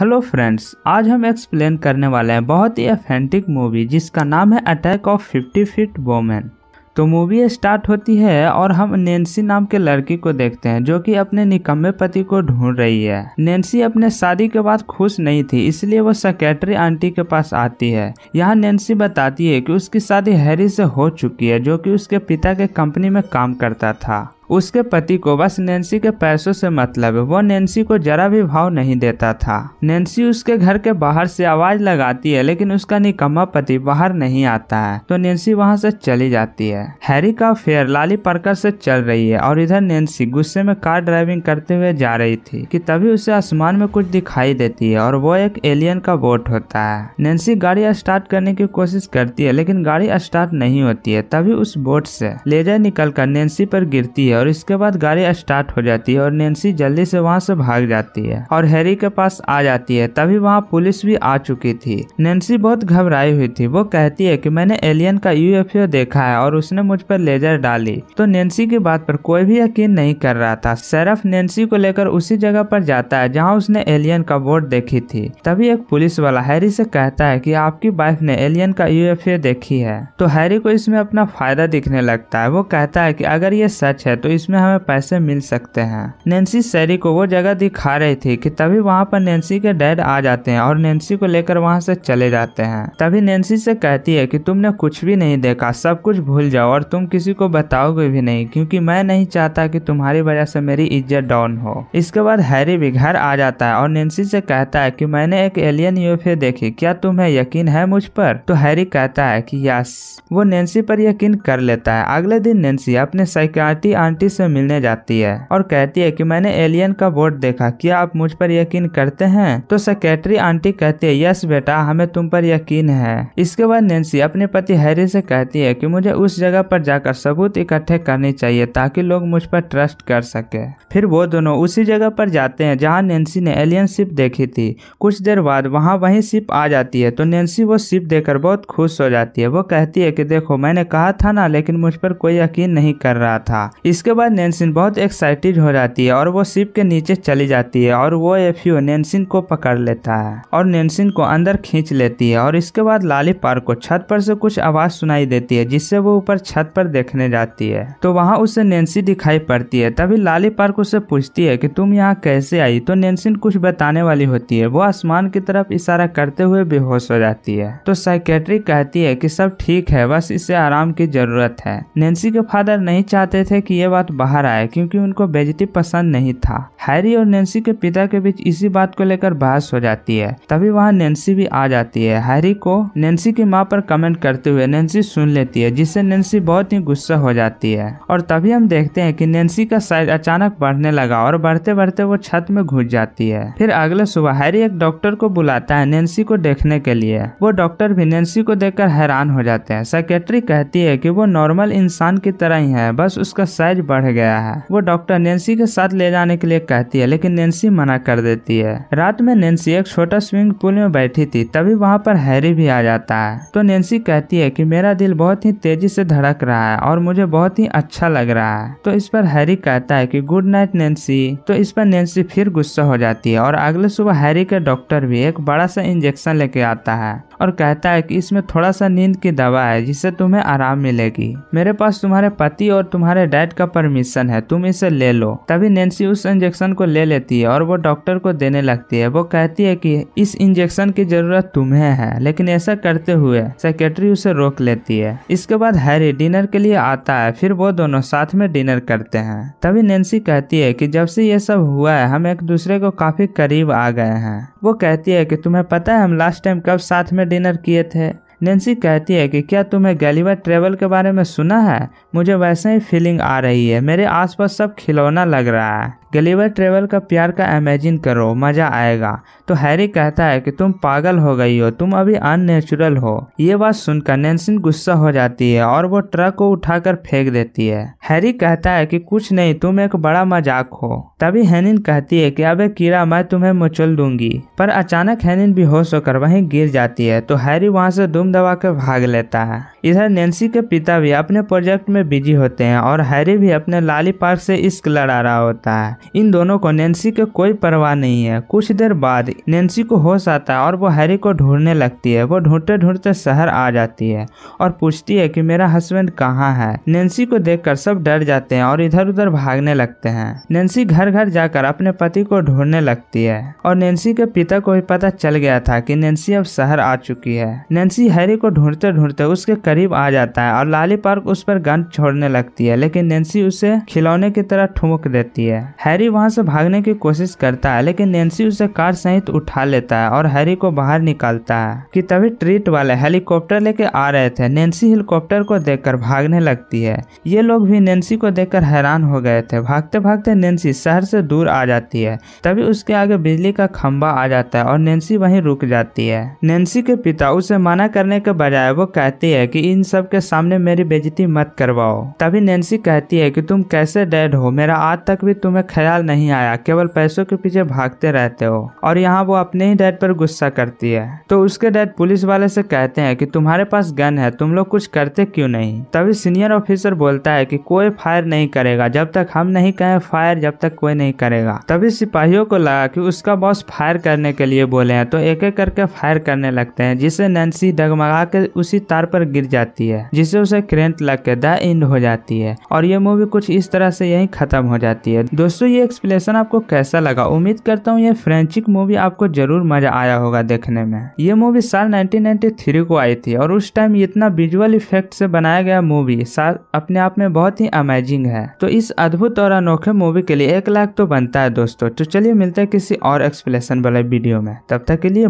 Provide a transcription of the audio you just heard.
hello friends आज हम explain करने वाले हैं बहुत ही अथेंटिक मूवी जिसका नाम है attack of fifty feet women तो मूवी स्टार्ट होती है और हम नेंसी नाम के लड़की को देखते हैं जो कि अपने निकम्मे पति को ढूंढ रही है नेंसी अपने शादी के बाद खुश नहीं थी इसलिए वो सेक्रेटरी आंटी के पास आती है यहाँ नेंसी बताती है कि उसकी शादी हैरी से हो चुकी है जो कि उसके पिता के कंपनी में काम करता था उसके पति को बस नेंसी के पैसों से मतलब है वो नेंसी को जरा भी भाव नहीं देता था नेंसी उसके घर के बाहर से आवाज लगाती है लेकिन उसका निकम्मा पति बाहर नहीं आता है तो नेंसी वहाँ से चली जाती है हैरी का फेयर लाली पर्कर से चल रही है और इधर नेंसी गुस्से में कार ड्राइविंग करते हुए जा रही थी कि तभी उसे आसमान में कुछ दिखाई देती है और वो एक एलियन का बोट होता है नेंसी गाड़ी स्टार्ट करने की कोशिश करती है लेकिन गाड़ी स्टार्ट नहीं होती है तभी उस बोट से लेजर निकलकर नेंसी पर गिरती है और इसके बाद गाड़ी स्टार्ट हो जाती है और नेंसी जल्दी से वहाँ से भाग जाती है और हैरी के पास आ जाती है तभी वहाँ पुलिस भी आ चुकी थी नेंसी बहुत घबराई हुई थी वो कहती है कि मैंने एलियन का यूएफओ देखा है और उसने मुझ पर लेजर डाली तो नेंसी की बात पर कोई भी यकीन नहीं कर रहा था सरफ नेंसी को लेकर उसी जगह पर जाता है जहाँ उसने एलियन का बोर्ड देखी थी तभी एक पुलिस वाला हैरी से कहता है कि आपकी वाइफ ने एलियन का यू देखी है तो हैरी को इसमें अपना फायदा दिखने लगता है वो कहता है कि अगर ये सच है तो इसमें हमें पैसे मिल सकते हैं नेंसी सैरी को वो जगह दिखा रही थी कि तभी वहाँ पर नेंसी के डैड आ जाते हैं और नेंसी को लेकर वहाँ से चले जाते हैं तभी नेंसी से कहती है कि तुमने कुछ भी नहीं देखा सब कुछ भूल जाओ और तुम किसी को बताओगे भी नहीं क्योंकि मैं नहीं चाहता कि तुम्हारी वजह से मेरी इज्जत डाउन हो इसके बाद हैरी भी घर आ जाता है और नेंसी से कहता है कि मैंने एक एलियन यूएफए देखी क्या तुम्हें यकीन है मुझ पर तो हैरी कहता है कि यस वो नेंसी पर यकीन कर लेता है अगले दिन नेंसी अपने साइकिया आंटी से मिलने जाती है और कहती है कि मैंने एलियन का बोर्ड देखा क्या आप मुझ पर यकीन करते हैं तो सेक्रेटरी आंटी कहती है यस बेटा हमें तुम पर यकीन है इसके बाद नेंसी अपने पति हैरी से कहती है कि मुझे उस जगह पर जाकर सबूत इकट्ठे करने चाहिए ताकि लोग मुझ पर ट्रस्ट कर सके फिर वो दोनों उसी जगह पर जाते हैं जहाँ नेंसी ने एलियन शिप देखी थी कुछ देर बाद वहाँ वही शिप आ जाती है तो नेंसी वो शिप देखकर बहुत खुश हो जाती है वो कहती है कि देखो मैंने कहा था ना लेकिन मुझ पर कोई यकीन नहीं कर रहा था इस इसके बाद नैन्सिन बहुत एक्साइटेड हो जाती है और वो शिप के नीचे चली जाती है और वो एफ यू नैन्सिन को पकड़ लेता है और नैन्सिन को अंदर खींच लेती है और इसके बाद लाली पार को छत पर से कुछ आवाज सुनाई देती है जिससे वो ऊपर छत पर देखने जाती है तो वहाँ उसे नैन्सी दिखाई पड़ती है तभी लाली पार्क उसे पूछती है कि तुम यहाँ कैसे आई तो नैन्सिन कुछ बताने वाली होती है वो आसमान की तरफ इशारा करते हुए बेहोश हो जाती है तो साइकेट्री कहती है कि सब ठीक है बस इसे आराम की जरूरत है नैन्सी के फादर नहीं चाहते थे कि ये बात बाहर आए क्योंकि उनको बेजती पसंद नहीं था हैरी और नेंसी के पिता के बीच इसी बात को लेकर बहस हो जाती है तभी वहाँ नेंसी भी आ जाती है हैरी को नेंसी की माँ पर कमेंट करते हुए नेंसी सुन लेती है जिससे नेंसी बहुत ही गुस्सा हो जाती है और तभी हम देखते हैं कि नेंसी का साइज अचानक बढ़ने लगा और बढ़ते बढ़ते वो छत में घुस जाती है फिर अगले सुबह हैरी एक डॉक्टर को बुलाता है नेंसी को देखने के लिए वो डॉक्टर भी नेंसी को देखकर हैरान हो जाते हैं सेक्रेटरी कहती है कि वो नॉर्मल इंसान की तरह ही है बस उसका साइज बढ़ गया है वो डॉक्टर नेंसी के साथ ले जाने के लिए कहती है लेकिन नेंसी मना कर देती है रात में नेंसी एक छोटा स्विमिंग पूल में बैठी थी तभी वहाँ पर हैरी भी आ जाता है तो नेंसी कहती है की मेरा दिल बहुत ही तेजी से धड़क रहा है और मुझे बहुत ही अच्छा लग रहा है तो इस पर हैरी कहता है की गुड नाइट नेंसी तो इस पर नेंसी फिर गुस्सा हो जाती है और अगले सुबह हैरी के डॉक्टर भी एक बड़ा सा इंजेक्शन लेके आता है और कहता है कि इसमें थोड़ा सा नींद की दवा है जिससे तुम्हें आराम मिलेगी मेरे पास तुम्हारे पति और तुम्हारे डैड का परमिशन है तुम इसे ले लो तभी नेंसी उस इंजेक्शन को ले लेती है और वो डॉक्टर को देने लगती है वो कहती है कि इस इंजेक्शन की जरूरत तुम्हें है लेकिन ऐसा करते हुए सेक्रेटरी उसे रोक लेती है इसके बाद हैरी डिनर के लिए आता है फिर वो दोनों साथ में डिनर करते हैं तभी नेंसी कहती है कि जब से ये सब हुआ है हम एक दूसरे को काफी करीब आ गए हैं वो कहती है कि तुम्हें पता है हम लास्ट टाइम कब साथ में डिनर किए थे नैन्सी कहती है कि क्या तुम्हें गैलीवर ट्रेवल के बारे में सुना है मुझे वैसे ही फीलिंग आ रही है मेरे आसपास सब खिलौना लग रहा है गलीवर ट्रेवल का प्यार का इमेजिन करो मजा आएगा तो हैरी कहता है कि तुम पागल हो गई हो तुम अभी अननेचुरल हो ये बात सुनकर नैनसिन गुस्सा हो जाती है और वो ट्रक को उठाकर फेंक देती है हैरी कहता है कि कुछ नहीं तुम एक बड़ा मजाक हो तभी हैनिन कहती है कि अबे कीड़ा मैं तुम्हें मुचल दूंगी पर अचानक हैनिन होश होकर वहीं गिर जाती है तो हैरी वहां से दुम दबा कर भाग लेता है इधर नैन्सी के पिता भी अपने प्रोजेक्ट में बिजी होते हैं और हैरी भी अपने लाली पार्क से इश्क लड़ा रहा होता है इन दोनों को नेंसी के कोई परवाह नहीं है कुछ देर बाद नेंसी को होश आता है और वो हैरी को ढूंढने लगती है वो ढूंढते ढूंढते शहर आ जाती है और पूछती है कि मेरा हस्बैंड कहाँ है नेंसी को देख सब डर जाते हैं और इधर उधर भागने लगते हैं नैन्सी घर घर जाकर अपने पति को ढूंढने लगती है और नैन्सी के पिता को भी पता चल गया था कि नैन्सी अब शहर आ चुकी है नैन्सी हैरी को ढूंढते ढूंढते उसके करीब आ जाता है और लाली पार्क उस पर गन छोड़ने लगती है लेकिन नेंसी उसे खिलौने की तरह ठुमक देती है हैरी वहां से भागने की कोशिश करता है लेकिन नेंसी उसे कार सहित उठा लेता है और हैरी को बाहर निकालता है कि तभी ट्रीट वाले हेलीकॉप्टर लेके आ रहे थे नेंसी हेलीकॉप्टर को देखकर भागने लगती है ये लोग भी नेंसी को देखकर हैरान हो गए थे भागते भागते नेंसी शहर से दूर आ जाती है तभी उसके आगे बिजली का खंबा आ जाता है और नेंसी वही रुक जाती है नेंसी के पिता उसे मना करने के बजाय वो कहती है की इन सब के सामने मेरी बेजती मत करवाओ तभी नेंसी कहती है की तुम कैसे डेड हो मेरा आज तक भी तुम्हें ख्याल नहीं आया केवल पैसों के पीछे भागते रहते हो और यहाँ वो अपने ही डैड पर गुस्सा करती है तो उसके डैड पुलिस वाले से कहते हैं कि तुम्हारे पास गन है तुम लोग कुछ करते क्यों नहीं तभी सीनियर ऑफिसर बोलता है कि कोई फायर नहीं करेगा जब तक हम नहीं कहें फायर जब तक कोई नहीं करेगा तभी सिपाहियों को लगा कि उसका बॉस फायर करने के लिए बोले हैं तो एक एक करके फायर करने लगते हैं जिससे नैन्सी डगमगा के उसी तार पर गिर जाती है जिससे उसे करेंट लग के द इंड हो जाती है और ये मूवी कुछ इस तरह से यही खत्म हो जाती है दोस्तों ये एक्सप्लेनेशन आपको कैसा लगा उम्मीद करता हूँ ये फ्रेंचिक मूवी आपको जरूर मजा आया होगा देखने में ये मूवी साल 1993 को आई थी और उस टाइम इतना विजुअल इफेक्ट से बनाया गया मूवी साल अपने आप में बहुत ही अमेजिंग है तो इस अद्भुत और अनोखे मूवी के लिए एक लाख तो बनता है दोस्तों तो चलिए मिलते हैं किसी और एक्सप्लेनेशन वाले वीडियो में तब तक के लिए